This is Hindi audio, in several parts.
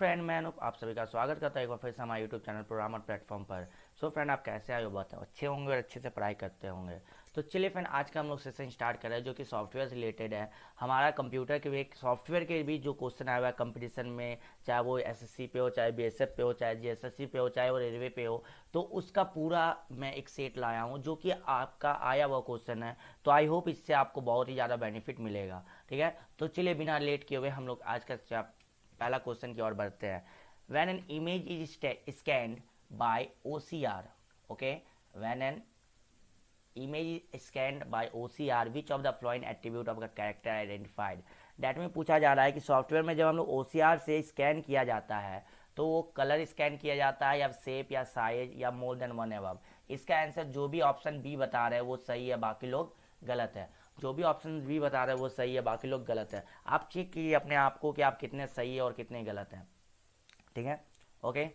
फ्रेंड मैन आप सभी का स्वागत करता है एक बार फिर से हमारे यूट्यूब चैनल प्रोग्राम और प्लेटफॉर्म पर सो so, फ्रेंड आप कैसे आए हो बताओ अच्छे होंगे और अच्छे से पढ़ाई करते होंगे तो चलिए फ्रेंड आज का हम लोग सेशन स्टार्ट कर रहे हैं जो कि सॉफ्टवेयर से रिलेटेड है हमारा कंप्यूटर के भी एक सॉफ्टवेयर के भी जो क्वेश्चन आया हुआ है कंपटीशन में चाहे वो सी पे हो चाहे एफ पे हो चाहे सी पे हो चाहे वो रेलवे पे हो तो उसका पूरा मैं एक सेट लाया हूँ जो कि आपका आया हुआ क्वेश्चन है तो आई होप इससे आपको बहुत ही ज़्यादा बेनिफिट मिलेगा ठीक है तो चलिए बिना लेट किए हुए हम लोग आज का पहला क्वेश्चन की ओर बढ़ते हैं an image is when an O C R okay OCR an image is image is O C R which of the following attribute of the character identified that में पूछा जा रहा है कि सॉफ्टवेयर में जब हम लोग ओ सी आर से स्कैन किया जाता है तो वो कलर स्कैन किया जाता है या सेप या साइज या मोर देन वन एव इसका आंसर जो भी ऑप्शन बी बता रहे हैं वो सही है बाकी लोग गलत है जो भी ऑप्शन भी बता रहे हैं वो सही है बाकी लोग गलत है आप चेक कीजिए अपने आप को कि आप कितने सही है और कितने गलत हैं ठीक है okay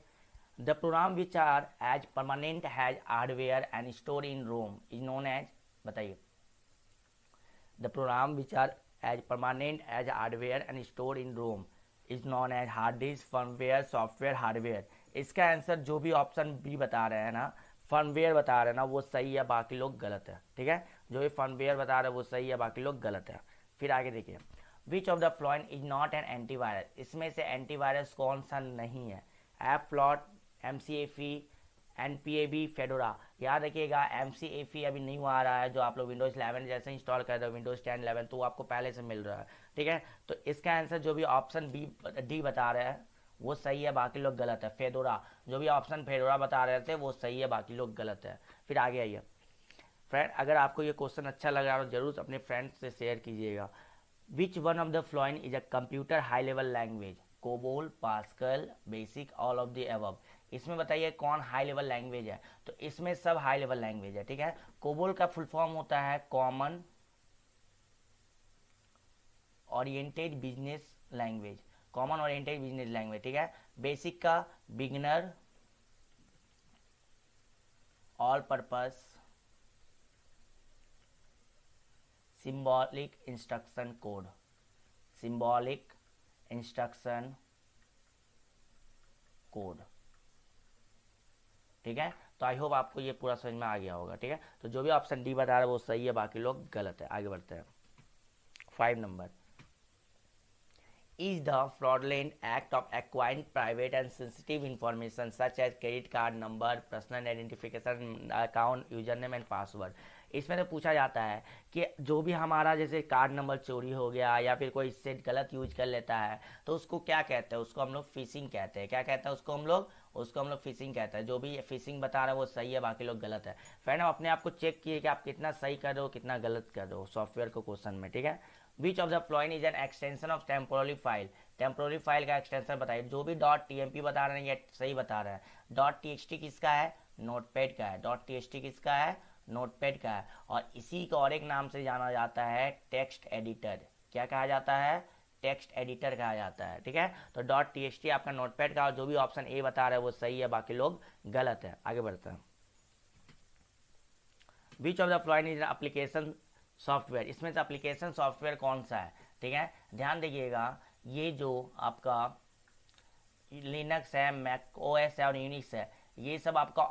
the program which are as permanent has hardware and store in ROM is known as बताइए the program which are as permanent as hardware and store in ROM is known as hard disk firmware software hardware इसका आंसर जो भी ऑप्शन बी बता रहे हैं ना फर्मवेयर बता रहे हैं ना वो सही है बाकी लोग गलत है ठीक है जो भी फनवेयर बता रहे हैं वो सही है बाकी लोग गलत है फिर आगे देखिए which of the following is not an antivirus इसमें से एंटीवायरस कौन सा नहीं है ऐप फ्लॉट M C F E N P A V Fedora याद रखिएगा एम सी ए फी अभी नहीं आ रहा है जो आप लोग विंडोज़ इलेवन जैसे इंस्टॉल कर रहे हो विंडोज़ टेन इलेवन तो वो आपको पहले से मिल रहा है ठीक है तो इसका आंसर जो भी ऑप्शन बी डी बता रहे हैं वो सही है बाकी लोग गलत है फेडोरा जो भी ऑप्शन फेडोरा बता रहे थे वो सही है बाकी लोग गलत है फिर आगे आइए फ्रेंड अगर आपको ये क्वेश्चन अच्छा लग है तो जरूर अपने फ्रेंड से शेयर कीजिएगा which one of the following is a computer high level language COBOL Pascal BASIC all of the above इसमें बताइए कौन हाई लेवल लैंग्वेज है तो इसमें सब हाई लेवल लैंग्वेज है ठीक है कोबोल का फुल फॉर्म होता है common oriented business language common oriented business language ठीक है बेसिक का beginner all purpose symbolic instruction code symbolic instruction code ठीक है तो आई होप आपको ये पूरा समझ में आ गया होगा ठीक है तो जो भी ऑप्शन डी बता रहे वो सही है बाकी लोग गलत है आगे बढ़ते हैं five number is the fraudulent act of acquiring private and sensitive information such as credit card number personal identification account user name and password इसमें तो पूछा जाता है कि जो भी हमारा जैसे कार्ड नंबर चोरी हो गया या फिर कोई इससे गलत यूज कर लेता है तो उसको क्या कहते हैं उसको हम लोग फिशिंग कहते हैं क्या कहते हैं उसको हम लोग उसको हम लोग फिशिंग कहते हैं जो भी फिशिंग बता रहे हैं वो सही है बाकी लोग गलत है फ्रेंड आप अपने आप को चेक किए कि आप कितना सही कर रहे हो कितना गलत कर रहे हो सॉफ्टवेयर को क्वेश्चन में ठीक है which of the following is an extension of temporary file temporary file का एक्सटेंशन बताइए जो भी डॉट टी बता रहे हैं ये सही बता रहे हैं डॉट टी किसका है पैड का है डॉट टी किसका है नोटपैड का और इसी को और एक नाम से जाना जाता है टेक्स्ट एडिटर क्या कहा जाता है टेक्स्ट एडिटर कहा जाता है ठीक है तो डॉट टी एच टी आपका नोटपैड का और जो भी ऑप्शन ए बता रहा है वो सही है बाकी लोग गलत है आगे बढ़ते हैं which of the following is application software इसमें से एप्लीकेशन सॉफ्टवेयर कौन सा है ठीक है ध्यान देखिएगा ये जो आपका लिनक्स है मैक ओ एस है और यूनिक्स है ये सब आपका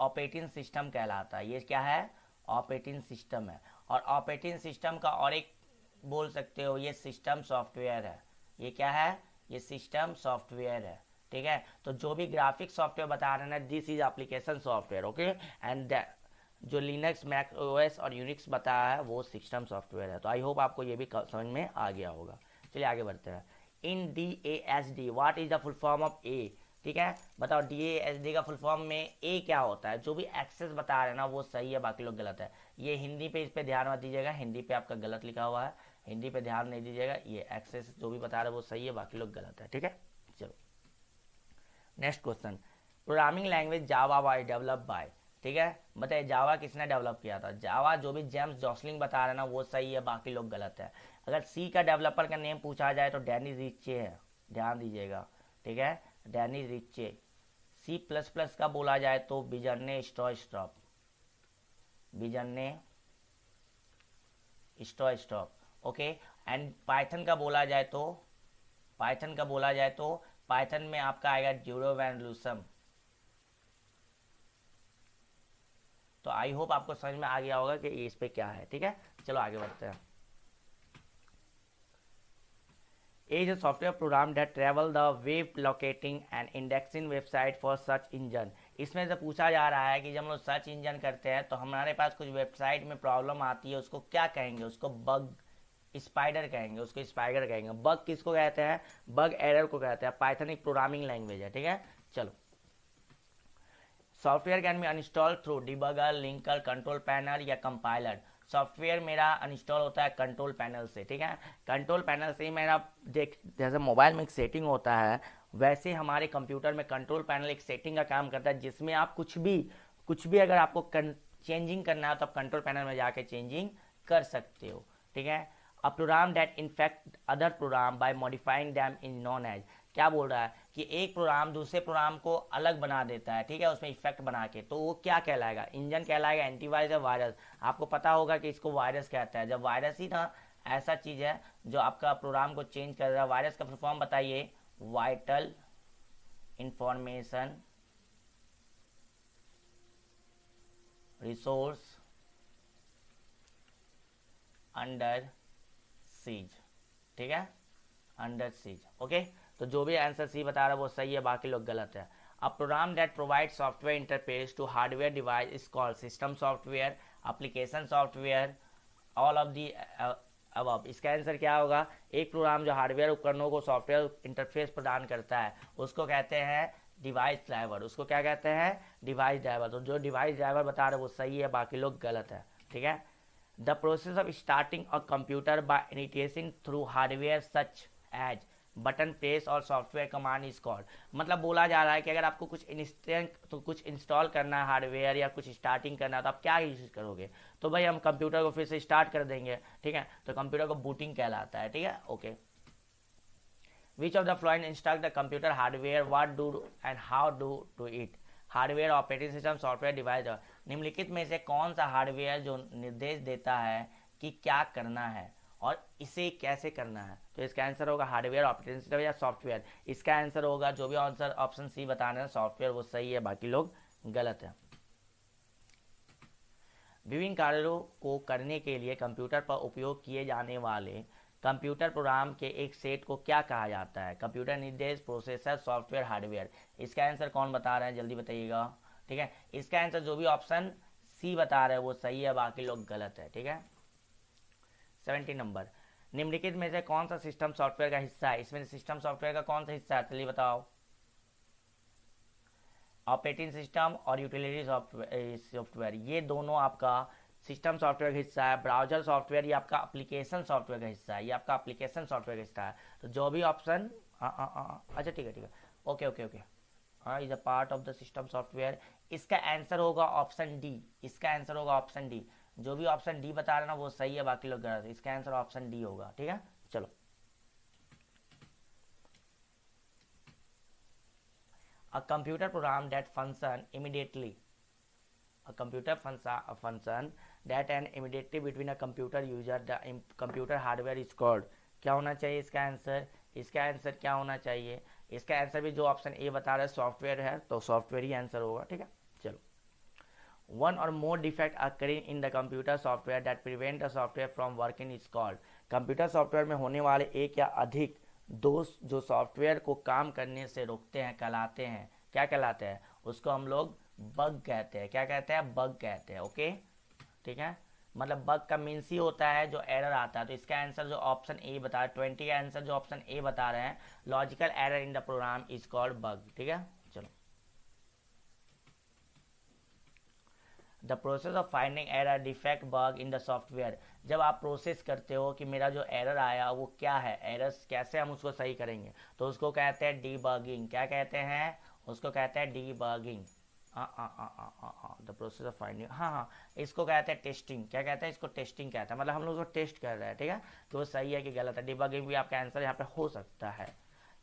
ऑपरेटिंग सिस्टम कहलाता है ये क्या है ऑपरेटिंग सिस्टम है और ऑपरेटिंग सिस्टम का और एक बोल सकते हो ये सिस्टम सॉफ्टवेयर है ये क्या है ये सिस्टम सॉफ्टवेयर है ठीक है तो जो भी ग्राफिक सॉफ्टवेयर बता रहे हैं this is application software okay and जो लिनक्स मैक ओएस और यूनिक्स बताया है वो सिस्टम सॉफ्टवेयर है तो आई होप आपको ये भी समझ में आ गया होगा चलिए आगे बढ़ते हैं in D A S D what is the full form of A ठीक है बताओ डी एस डी का फुल फॉर्म में ए क्या होता है जो भी एक्सेस बता रहे हैं ना वो सही है बाकी लोग गलत है ये हिंदी पे इस पे ध्यान मत दीजिएगा हिंदी पे आपका गलत लिखा हुआ है हिंदी पे ध्यान नहीं दीजिएगा ये एक्सेस जो भी बता रहे हैं वो सही है बाकी लोग गलत है ठीक है चलो next question programming language Java by develop by ठीक है बताइए जावा किसने डेवलप किया था जावा जो भी जेम्स जॉसलिंग बता रहे ना वो सही है बाकी लोग गलत है अगर सी का डेवलपर का नेम पूछा जाए तो डैनी रिचे है ध्यान दीजिएगा ठीक है Dennis Ritchie C plus plus का बोला जाए तो बिजन्ने स्टॉ स्टॉप बिजन्ने स्टॉ स्टॉप ओके एंड पाइथन का बोला जाए तो पाइथन का बोला जाए तो पाइथन में आपका आएगा जीरो वैन लूसम तो आई होप आपको समझ में आ गया होगा कि इस पे क्या है ठीक है चलो आगे बढ़ते हैं is a software program that travel the web locating and indexing website for search engine इसमें से पूछा जा रहा है कि जब हम लोग सर्च इंजन करते हैं तो हमारे पास कुछ वेबसाइट में प्रॉब्लम आती है उसको क्या कहेंगे उसको बग स्पाइडर कहेंगे उसको स्पाइडर कहेंगे बग किसको कहते हैं बग एरर को कहते हैं पाइथन एक प्रोग्रामिंग लैंग्वेज है ठीक है चलो software can be uninstall through debugger linker control panel या कंपाइलर सॉफ्टवेयर मेरा अनइंस्टॉल होता है कंट्रोल पैनल से ठीक है कंट्रोल पैनल से ही मेरा देख जैसे मोबाइल में एक सेटिंग होता है वैसे हमारे कंप्यूटर में कंट्रोल पैनल एक सेटिंग का काम करता है जिसमें आप कुछ भी कुछ भी अगर आपको चेंजिंग करना है तो आप कंट्रोल पैनल में जाके चेंजिंग कर सकते हो ठीक है a program that infect other program by modifying them in known as क्या बोल रहा है कि एक प्रोग्राम दूसरे प्रोग्राम को अलग बना देता है ठीक है उसमें इफेक्ट बना के तो वो क्या कहलाएगा इंजन कहलाएगा एंटीवायरस या वायरस आपको पता होगा कि इसको वायरस कहता है जब वायरस ही ना ऐसा चीज़ है जो आपका प्रोग्राम को चेंज कर रहा है वायरस का फॉर्म बताइए vital information resources under seize ठीक है अंडर सीज ओके तो जो भी आंसर सी बता रहा है वो सही है बाकी लोग गलत है a program that provide software interface to hardware device is called system software application software all of the अब अब इसका आंसर क्या होगा एक प्रोग्राम जो हार्डवेयर उपकरणों को सॉफ्टवेयर इंटरफेस प्रदान करता है उसको कहते हैं डिवाइस ड्राइवर उसको क्या कहते हैं डिवाइस ड्राइवर तो जो डिवाइस ड्राइवर बता रहे वो सही है बाकी लोग गलत है ठीक है the process of starting a computer by initiating through hardware such as button press और सॉफ्टवेयर कमांड इज कॉल्ड मतलब बोला जा रहा है कि अगर आपको कुछ इंस्टेंट तो कुछ इंस्टॉल करना है हार्डवेयर या कुछ स्टार्टिंग करना है तो आप क्या यूज करोगे तो भाई हम कंप्यूटर को फिर से स्टार्ट कर देंगे ठीक है तो कंप्यूटर को बूटिंग कहलाता है ठीक है okay which of the following install the computer hardware what do and how do to it hardware operating system software device निम्नलिखित में से कौन सा हार्डवेयर जो निर्देश देता है कि क्या करना है और इसे कैसे करना है तो इसका आंसर होगा हार्डवेयर ऑपरेटिंग सिस्टम या सॉफ्टवेयर इसका आंसर होगा जो भी आंसर ऑप्शन सी बता रहे हैं सॉफ्टवेयर वो सही है बाकी लोग गलत है विभिन्न कार्यों को करने के लिए कंप्यूटर पर उपयोग किए जाने वाले कंप्यूटर प्रोग्राम के एक सेट को क्या कहा जाता है कंप्यूटर निर्देश प्रोसेसर सॉफ्टवेयर हार्डवेयर इसका आंसर कौन बता रहे हैं जल्दी बताइएगा ठीक है इसका आंसर जो भी ऑप्शन सी बता रहे हैं वो सही है बाकी लोग गलत है ठीक है सेवेंटी नंबर निम्नलिखित में से कौन सा सिस्टम सॉफ्टवेयर का हिस्सा है इसमें सिस्टम सॉफ्टवेयर का कौन सा हिस्सा है चलिए बताओ ऑपरेटिंग सिस्टम और यूटिलिटी सॉफ्टवेयर ये दोनों आपका सिस्टम सॉफ्टवेयर का हिस्सा है ब्राउजर सॉफ्टवेयर ये आपका एप्लीकेशन सॉफ्टवेयर का हिस्सा है ये आपका एप्लीकेशन सॉफ्टवेयर का हिस्सा है तो जो भी ऑप्शन हाँ, हाँ, हाँ, अच्छा ठीक है ठीक है ओके ओके ओके हाँ is a part of the system software इसका आंसर होगा ऑप्शन डी इसका आंसर होगा ऑप्शन डी जो भी ऑप्शन डी बता रहे ना वो सही है बाकी लोग गलत है इसका आंसर ऑप्शन डी होगा ठीक है चलो a computer program that function immediately a computer function a function that an immediately between a computer user the computer hardware क्या होना चाहिए इसका आंसर इसका आंसर क्या होना चाहिए इसका आंसर भी जो ऑप्शन ए बता रहा है सॉफ्टवेयर है तो सॉफ्टवेयर ही आंसर होगा ठीक है चलो वन और more defect occurring in the computer software that prevent the software from working is called computer software में होने वाले एक या अधिक दोष जो सॉफ्टवेयर को काम करने से रोकते हैं कहलाते हैं क्या कहलाते हैं उसको हम लोग बग कहते हैं क्या कहते हैं बग कहते हैं ओके ठीक है मतलब बग का मीन्स ही होता है जो एरर आता है तो इसका आंसर जो ऑप्शन ए बता ट्वेंटी का आंसर जो ऑप्शन ए बता रहे हैं logical error in the program is called bug ठीक है the process of finding error defect bug in the software जब आप प्रोसेस करते हो कि मेरा जो एरर आया वो क्या है एरर कैसे हम उसको सही करेंगे तो उसको कहते हैं डीबगिंग क्या कहते हैं उसको कहते हैं debugging the process of finding हाँ हाँ इसको कहते हैं टेस्टिंग क्या कहते हैं इसको टेस्टिंग कहते हैं मतलब हम लोग उसको टेस्ट कर रहे हैं ठीक है कि वो सही है कि गलत है बगिंग भी आपका आंसर यहाँ पे हो सकता है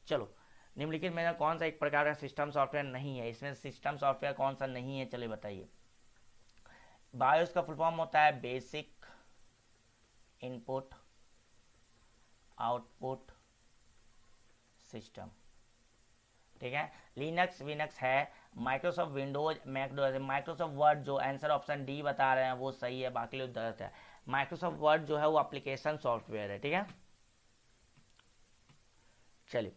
चलो निम्नलिखित में कौन सा एक प्रकार का सिस्टम सॉफ्टवेयर नहीं है इसमें सिस्टम सॉफ्टवेयर कौन सा नहीं है चलिए बताइए बायोस का फुल फॉर्म होता है बेसिक इनपुट आउटपुट सिस्टम ठीक है लिनक्स विनक्स है माइक्रोसॉफ्ट विंडोज मैकडोज माइक्रोसॉफ्ट वर्ड जो आंसर ऑप्शन डी बता रहे हैं वो सही है बाकी लोग गलत है माइक्रोसॉफ्ट वर्ड जो है वो एप्लीकेशन सॉफ्टवेयर है ठीक है चलिए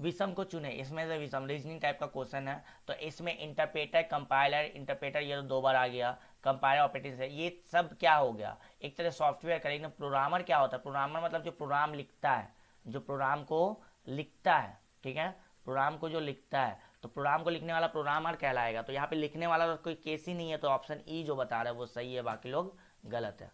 विषम को चुने इसमें से विषम रीजनिंग टाइप का क्वेश्चन है तो इसमें इंटरप्रेटर कंपाइलर इंटरप्रेटर ये तो दो बार आ गया कंपाइलर ऑपरेटिंग से ये सब क्या हो गया एक तरह सॉफ्टवेयर करेंगे प्रोग्रामर क्या होता है प्रोग्रामर मतलब जो प्रोग्राम लिखता है जो प्रोग्राम को लिखता है ठीक है प्रोग्राम को जो लिखता है तो प्रोग्राम को लिखने वाला प्रोग्रामर कहलाएगा तो यहाँ पे लिखने वाला कोई केस ही नहीं है तो ऑप्शन ई e जो बता रहा है वो सही है बाकी लोग गलत है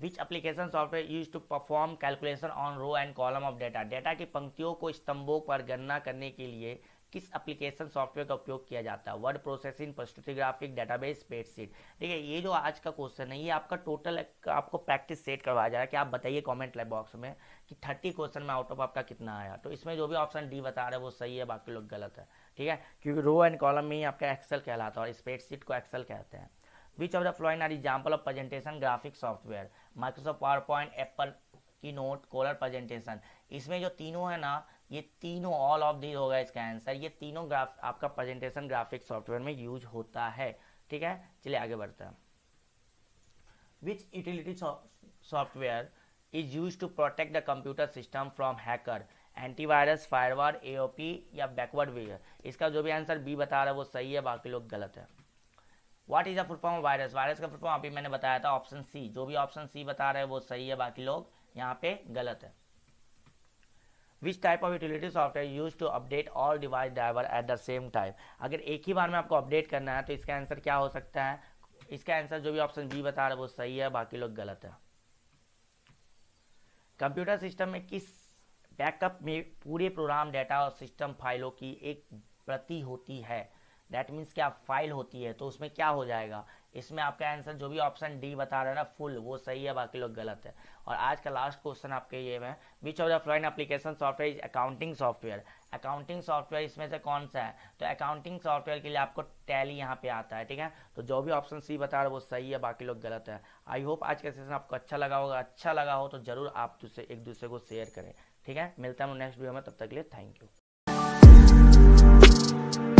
which application software use to perform calculation on row and column of data data की पंक्तियों को स्तंभों पर गणना करने के लिए किस एप्लीकेशन सॉफ्टवेयर का उपयोग किया जाता है word processing graphic database spreadsheet ठीक है ये जो आज का क्वेश्चन है ये आपका टोटल आपको प्रैक्टिस सेट करवाया जा रहा है कि आप बताइए कमेंट बॉक्स में कि थर्टी क्वेश्चन में आउट ऑफ आपका कितना आया तो इसमें जो भी ऑप्शन डी बता रहे वो सही है बाकी लोग गलत है ठीक है क्योंकि रो एंड कॉलम में ही आपका एक्सेल कहलाता है और स्पेडशीट को एक्सेल कहते हैं which of the following are example of presentation graphic software Microsoft PowerPoint Apple Keynote Corel presentation इसमें जो तीनों है ना ये तीनों ऑल ऑफ दीज होगा इसका आंसर ये तीनों ग्राफ आपका प्रेजेंटेशन ग्राफिक सॉफ्टवेयर में यूज होता है ठीक है चलिए आगे बढ़ते हैं which utility software is use to protect the computer system from hacker antivirus firewall A O backward ware इसका जो भी आंसर बी बता रहा है वो सही है बाकी लोग गलत है what is the of virus virus का फुलफॉर्म अभी मैंने बताया था ऑप्शन सी जो भी ऑप्शन सी बता रहे हैं वो सही है बाकी लोग यहाँ पे गलत है which type of utility software use to update all device driver at the same time अगर एक ही बार में आपको अपडेट करना है तो इसका आंसर क्या हो सकता है इसका आंसर जो भी ऑप्शन बी बता रहे वो सही है बाकी लोग गलत है कंप्यूटर सिस्टम में किस बैकअप में पूरे प्रोग्राम डेटा और सिस्टम फाइलों की एक प्रति होती है दैट मीन्स क्या फाइल होती है तो उसमें क्या हो जाएगा इसमें आपका आंसर जो भी ऑप्शन डी बता रहा है ना फुल वो सही है बाकी लोग गलत है और आज का लास्ट क्वेश्चन आपके ये है which of the following application software is accounting software accounting software इसमें से कौन सा है तो अकाउंटिंग सॉफ्टवेयर के लिए आपको टैली यहाँ पे आता है ठीक है तो जो भी ऑप्शन सी बता रहा है वो सही है बाकी लोग गलत है आई होप आज का सेशन आपको अच्छा लगा होगा अच्छा लगा हो तो जरूर आप दूसरे एक दूसरे को शेयर करें ठीक है मिलता हूँ नेक्स्ट वीडियो में तब तक के लिए थैंक यू